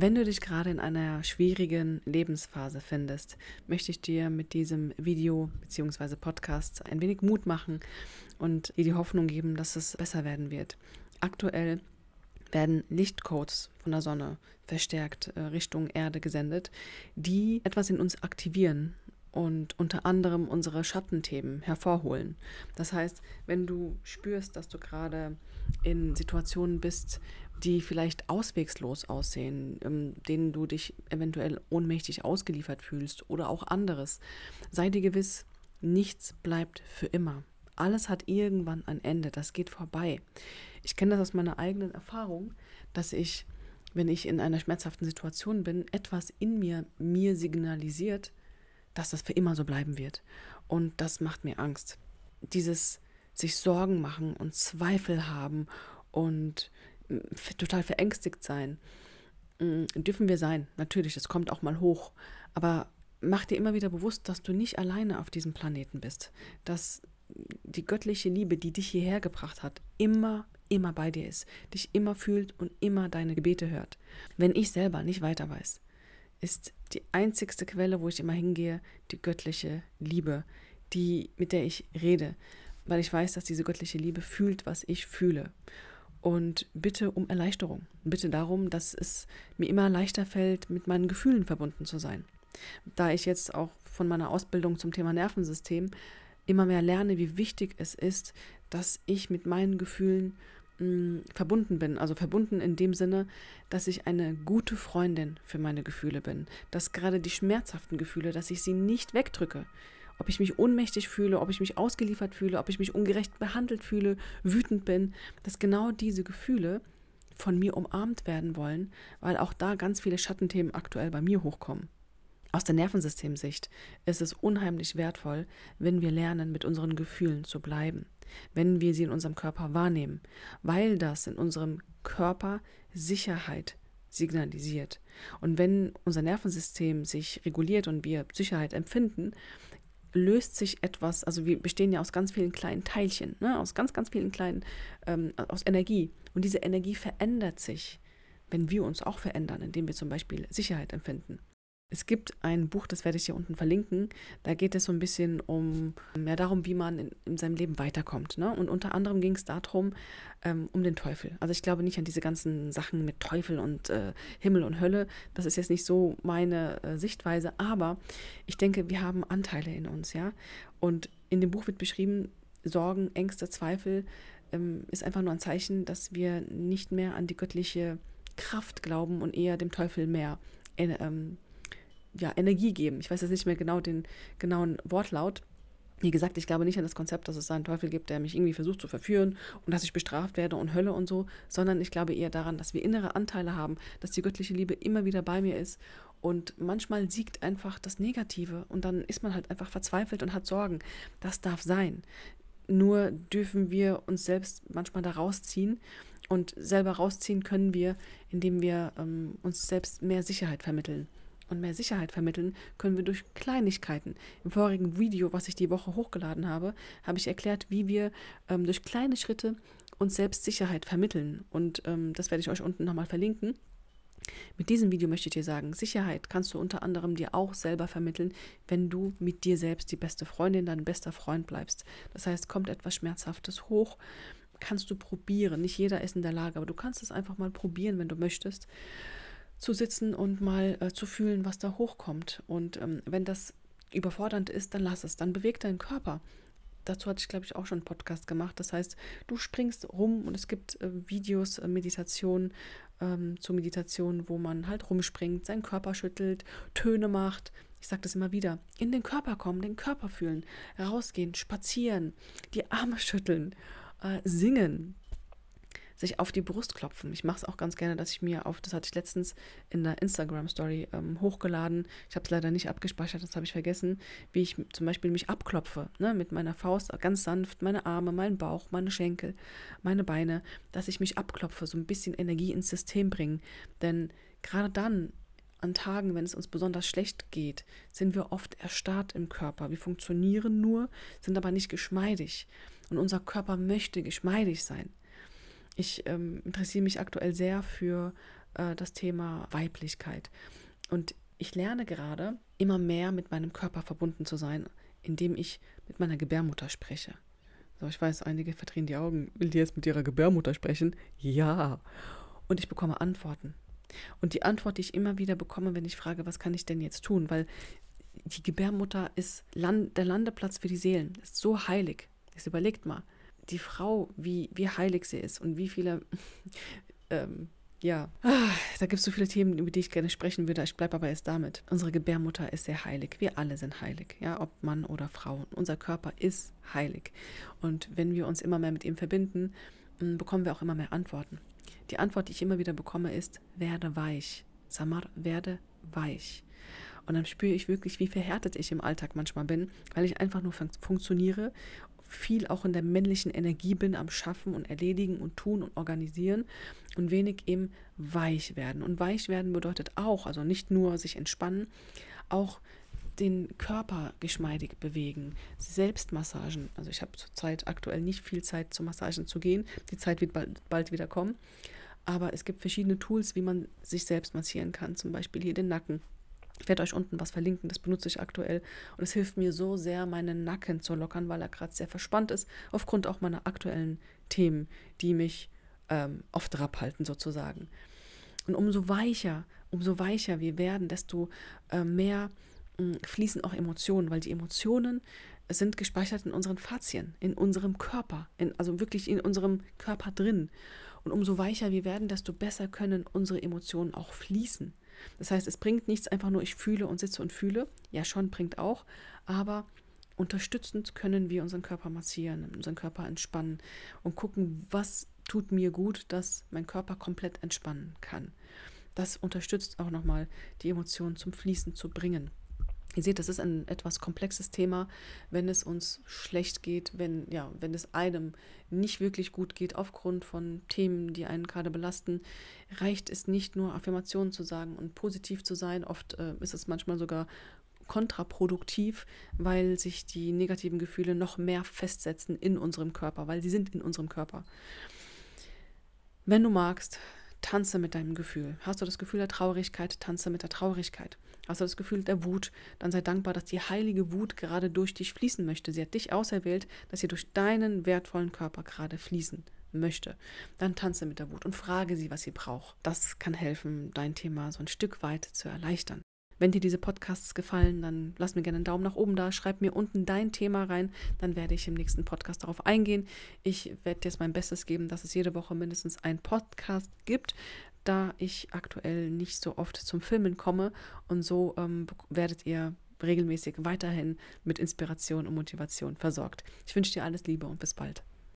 Wenn du dich gerade in einer schwierigen Lebensphase findest, möchte ich dir mit diesem Video bzw. Podcast ein wenig Mut machen und dir die Hoffnung geben, dass es besser werden wird. Aktuell werden Lichtcodes von der Sonne verstärkt äh, Richtung Erde gesendet, die etwas in uns aktivieren und unter anderem unsere Schattenthemen hervorholen. Das heißt, wenn du spürst, dass du gerade in Situationen bist, die vielleicht auswegslos aussehen, ähm, denen du dich eventuell ohnmächtig ausgeliefert fühlst oder auch anderes. Sei dir gewiss, nichts bleibt für immer. Alles hat irgendwann ein Ende, das geht vorbei. Ich kenne das aus meiner eigenen Erfahrung, dass ich, wenn ich in einer schmerzhaften Situation bin, etwas in mir mir signalisiert, dass das für immer so bleiben wird. Und das macht mir Angst. Dieses sich Sorgen machen und Zweifel haben und total verängstigt sein. Mm, dürfen wir sein, natürlich, es kommt auch mal hoch. Aber mach dir immer wieder bewusst, dass du nicht alleine auf diesem Planeten bist. Dass die göttliche Liebe, die dich hierher gebracht hat, immer, immer bei dir ist, dich immer fühlt und immer deine Gebete hört. Wenn ich selber nicht weiter weiß, ist die einzigste Quelle, wo ich immer hingehe, die göttliche Liebe, die, mit der ich rede, weil ich weiß, dass diese göttliche Liebe fühlt, was ich fühle und bitte um Erleichterung. Bitte darum, dass es mir immer leichter fällt, mit meinen Gefühlen verbunden zu sein. Da ich jetzt auch von meiner Ausbildung zum Thema Nervensystem immer mehr lerne, wie wichtig es ist, dass ich mit meinen Gefühlen mh, hm, verbunden bin. Also verbunden in dem Sinne, dass ich eine gute Freundin für meine Gefühle bin. Dass gerade die schmerzhaften Gefühle, dass ich sie nicht wegdrücke, ob ich mich ohnmächtig fühle, ob ich mich ausgeliefert fühle, ob ich mich ungerecht behandelt fühle, wütend bin, dass genau diese Gefühle von mir umarmt werden wollen, weil auch da ganz viele Schattenthemen aktuell bei mir hochkommen. Aus der Nervensystemsicht ist es unheimlich wertvoll, wenn wir lernen, mit unseren Gefühlen zu bleiben, wenn wir sie in unserem Körper wahrnehmen, weil das in unserem Körper Sicherheit signalisiert. Und wenn unser Nervensystem sich reguliert und wir Sicherheit empfinden, löst sich etwas, also wir bestehen ja aus ganz vielen kleinen Teilchen, ne? aus ganz, ganz vielen kleinen, ähm, aus Energie. Und diese Energie verändert sich, wenn wir uns auch verändern, indem wir zum Beispiel Sicherheit empfinden es gibt ein Buch, das werde ich hier unten verlinken. Da geht es so ein bisschen um, ja, darum, wie man in, in seinem Leben weiterkommt. Ne? Und unter anderem ging es darum, ähm, um den Teufel. Also ich glaube nicht an diese ganzen Sachen mit Teufel und äh, Himmel und Hölle. Das ist jetzt nicht so meine äh, Sichtweise, aber ich denke, wir haben Anteile in uns, ja. Und in dem Buch wird beschrieben, Sorgen, Ängste, Zweifel ähm, ist einfach nur ein Zeichen, dass wir nicht mehr an die göttliche Kraft glauben und eher dem Teufel mehr. In, äh, ähm, ja, Energie geben. Ich weiß jetzt nicht mehr genau den genauen Wortlaut. Wie gesagt, ich glaube nicht an das Konzept, dass es da einen Teufel gibt, der mich irgendwie versucht zu verführen und dass ich bestraft werde und Hölle und so, sondern ich glaube eher daran, dass wir innere Anteile haben, dass die göttliche Liebe immer wieder bei mir ist und manchmal siegt einfach das Negative und dann ist man halt einfach verzweifelt und hat Sorgen. Das darf sein. Nur dürfen wir uns selbst manchmal da rausziehen und selber rausziehen können wir, indem wir ähm, uns selbst mehr Sicherheit vermitteln und mehr Sicherheit vermitteln können wir durch Kleinigkeiten. Im vorigen Video, was ich die Woche hochgeladen habe, habe ich erklärt, wie wir ähm, durch kleine Schritte uns selbst Sicherheit vermitteln. Und ähm, das werde ich euch unten nochmal verlinken. Mit diesem Video möchte ich dir sagen, Sicherheit kannst du unter anderem dir auch selber vermitteln, wenn du mit dir selbst die beste Freundin, dein bester Freund bleibst. Das heißt, kommt etwas Schmerzhaftes hoch, kannst du probieren. Nicht jeder ist in der Lage, aber du kannst es einfach mal probieren, wenn du möchtest zu sitzen und mal äh, zu fühlen, was da hochkommt. Und ähm, wenn das überfordernd ist, dann lass es, dann beweg deinen Körper. Dazu hatte ich, glaube ich, auch schon einen Podcast gemacht. Das heißt, du springst rum und es gibt äh, Videos, äh, Meditationen ähm, zu Meditationen, wo man halt rumspringt, seinen Körper schüttelt, Töne macht. Ich sage das immer wieder. In den Körper kommen, den Körper fühlen, rausgehen, spazieren, die Arme schütteln, äh, singen sich auf die Brust klopfen. Ich mache es auch ganz gerne, dass ich mir auf, das hatte ich letztens in der Instagram-Story ähm, hochgeladen. Ich habe es leider nicht abgespeichert, das habe ich vergessen, wie ich zum Beispiel mich abklopfe, ne, mit meiner Faust ganz sanft, meine Arme, meinen Bauch, meine Schenkel, meine Beine, dass ich mich abklopfe, so ein bisschen Energie ins System bringe. Denn gerade dann an Tagen, wenn es uns besonders schlecht geht, sind wir oft erstarrt im Körper. Wir funktionieren nur, sind aber nicht geschmeidig. Und unser Körper möchte geschmeidig sein ich ähm, interessiere mich aktuell sehr für äh, das Thema Weiblichkeit. Und ich lerne gerade immer mehr mit meinem Körper verbunden zu sein, indem ich mit meiner Gebärmutter spreche. So, ich weiß, einige verdrehen die Augen. Will die jetzt mit ihrer Gebärmutter sprechen? Ja. Und ich bekomme Antworten. Und die Antwort, die ich immer wieder bekomme, wenn ich frage, was kann ich denn jetzt tun? Weil die Gebärmutter ist Land, der Landeplatz für die Seelen. Ist so heilig. Jetzt überlegt mal die Frau, wie, wie heilig sie ist und wie viele, ähm, ja, da gibt es so viele Themen, über die ich gerne sprechen würde. Ich bleibe aber erst damit. Unsere Gebärmutter ist sehr heilig. Wir alle sind heilig, ja, ob Mann oder Frau. Unser Körper ist heilig. Und wenn wir uns immer mehr mit ihm verbinden, mm, bekommen wir auch immer mehr Antworten. Die Antwort, die ich immer wieder bekomme, ist, werde weich. Samar, werde weich. Und dann spüre ich wirklich, wie verhärtet ich im Alltag manchmal bin, weil ich einfach nur fun funktioniere viel auch in der männlichen Energie bin am Schaffen und Erledigen und Tun und Organisieren und wenig eben weich werden. Und weich werden bedeutet auch, also nicht nur sich entspannen, auch den Körper geschmeidig bewegen, Selbstmassagen. Also ich habe zurzeit aktuell nicht viel Zeit zu Massagen zu gehen. Die Zeit wird bald, bald wieder kommen. Aber es gibt verschiedene Tools, wie man sich selbst massieren kann. Zum Beispiel hier den Nacken, ich werde euch unten was verlinken, das benutze ich aktuell. Und es hilft mir so sehr, meinen Nacken zu lockern, weil er gerade sehr verspannt ist, aufgrund auch meiner aktuellen Themen, die mich ähm, oft rapphalten sozusagen. Und umso weicher, umso weicher wir werden, desto äh, mehr mh, hm, fließen auch Emotionen, weil die Emotionen sind gespeichert in unseren Fazien, in unserem Körper, in, also wirklich in unserem Körper drin. Und umso weicher wir werden, desto besser können unsere Emotionen auch fließen. Das heißt, es bringt nichts einfach nur, ich fühle und sitze und fühle. Ja, schon bringt auch, aber unterstützend können wir unseren Körper massieren, unseren Körper entspannen und gucken, was tut mir gut, dass mein Körper komplett entspannen kann. Das unterstützt auch nochmal die Emotionen zum Fließen zu bringen. Ihr seht, das ist ein etwas komplexes Thema, wenn es uns schlecht geht, wenn, ja, wenn es einem nicht wirklich gut geht aufgrund von Themen, die einen gerade belasten, reicht es nicht nur Affirmationen zu sagen und positiv zu sein. Oft äh, ist es manchmal sogar kontraproduktiv, weil sich die negativen Gefühle noch mehr festsetzen in unserem Körper, weil sie sind in unserem Körper. Wenn du magst, tanze mit deinem Gefühl. Hast du das Gefühl der Traurigkeit, tanze mit der Traurigkeit. Hast du das Gefühl der Wut, dann sei dankbar, dass die heilige Wut gerade durch dich fließen möchte. Sie hat dich auserwählt, dass sie durch deinen wertvollen Körper gerade fließen möchte. Dann tanze mit der Wut und frage sie, was sie braucht. Das kann helfen, dein Thema so ein Stück weit zu erleichtern. Wenn dir diese Podcasts gefallen, dann lass mir gerne einen Daumen nach oben da, schreib mir unten dein Thema rein, dann werde ich im nächsten Podcast darauf eingehen. Ich werde jetzt mein Bestes geben, dass es jede Woche mindestens einen Podcast gibt, da ich aktuell nicht so oft zum Filmen komme und so ähm, werdet ihr regelmäßig weiterhin mit Inspiration und Motivation versorgt. Ich wünsche dir alles Liebe und bis bald.